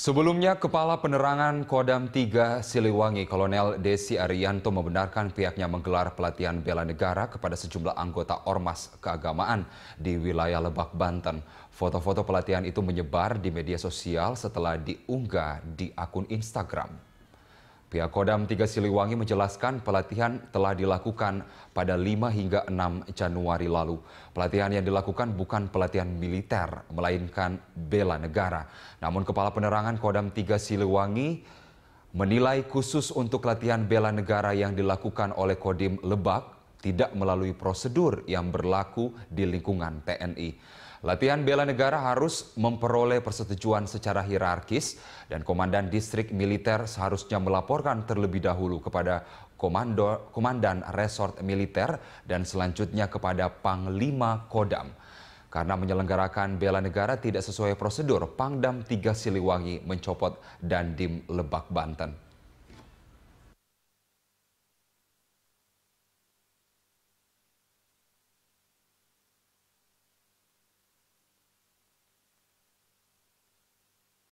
Sebelumnya, Kepala Penerangan Kodam 3 Siliwangi, Kolonel Desi Arianto membenarkan pihaknya menggelar pelatihan bela negara kepada sejumlah anggota ormas keagamaan di wilayah Lebak, Banten. Foto-foto pelatihan itu menyebar di media sosial setelah diunggah di akun Instagram. Pihak Kodam 3 Siliwangi menjelaskan pelatihan telah dilakukan pada 5 hingga 6 Januari lalu. Pelatihan yang dilakukan bukan pelatihan militer, melainkan bela negara. Namun Kepala Penerangan Kodam 3 Siliwangi menilai khusus untuk latihan bela negara yang dilakukan oleh Kodim Lebak tidak melalui prosedur yang berlaku di lingkungan TNI. Latihan bela negara harus memperoleh persetujuan secara hierarkis dan komandan distrik militer seharusnya melaporkan terlebih dahulu kepada komando, komandan resort militer dan selanjutnya kepada Panglima Kodam. Karena menyelenggarakan bela negara tidak sesuai prosedur, Pangdam 3 Siliwangi mencopot Dandim Lebak Banten.